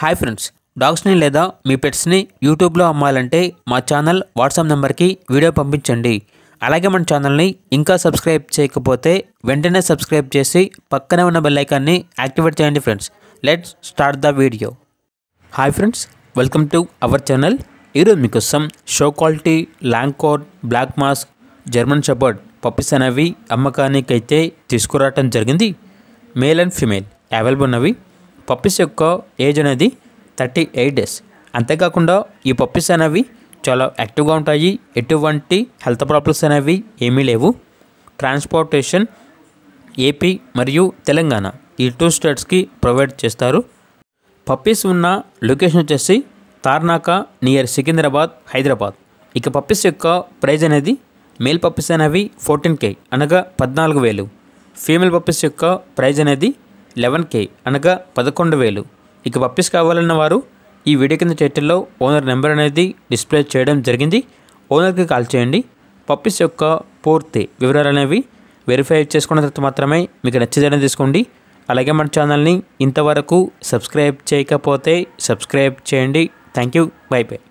hi friends డాగ్స్ని లేదా మీ పెట్స్ని యూట్యూబ్లో అమ్మాలంటే మా ఛానల్ వాట్సాప్ నెంబర్కి వీడియో పంపించండి అలాగే మన ఛానల్ని ఇంకా సబ్స్క్రైబ్ చేయకపోతే వెంటనే సబ్స్క్రైబ్ చేసి పక్కనే ఉన్న బెల్లైకాన్ని యాక్టివేట్ చేయండి friends let's start the video hi friends welcome to our channel ఈరోజు మీకోసం షో క్వాలిటీ ల్యాంకోడ్ black mask German shepherd puppies అనేవి అమ్మకానికైతే తీసుకురావటం జరిగింది మేల్ అండ్ ఫిమేల్ అవైలబుల్ ఉన్నవి పప్పీస్ యొక్క ఏజ్ అనేది థర్టీ ఎయిట్ డేస్ అంతేకాకుండా ఈ పప్పీస్ అనేవి చాలా యాక్టివ్గా ఉంటాయి ఎటువంటి హెల్త్ ప్రాబ్లమ్స్ అనేవి ఏమీ లేవు ట్రాన్స్పోర్టేషన్ ఏపీ మరియు తెలంగాణ ఈ టూ స్టేట్స్కి ప్రొవైడ్ చేస్తారు పప్పీస్ ఉన్న లొకేషన్ వచ్చేసి తార్నాక నియర్ సికింద్రాబాద్ హైదరాబాద్ ఇక పప్పీస్ యొక్క ప్రైజ్ అనేది మేల్ పప్పీస్ అనేవి ఫోర్టీన్ కే అనగా పద్నాలుగు వేలు ఫీమేల్ పప్పీస్ యొక్క ప్రైజ్ అనేది లెవెన్ కే అనగా పదకొండు వేలు ఇక పప్పీస్ కావాలన్న వారు ఈ వీడియో కింద టైటిల్లో ఓనర్ నెంబర్ అనేది డిస్ప్లే చేయడం జరిగింది ఓనర్కి కాల్ చేయండి పప్పీస్ యొక్క పూర్తి వివరాలు అనేవి వెరిఫై చేసుకున్న తర్వాత మాత్రమే మీకు నచ్చదని తీసుకోండి అలాగే మన ఛానల్ని ఇంతవరకు సబ్స్క్రైబ్ చేయకపోతే సబ్స్క్రైబ్ చేయండి థ్యాంక్ యూ బై బై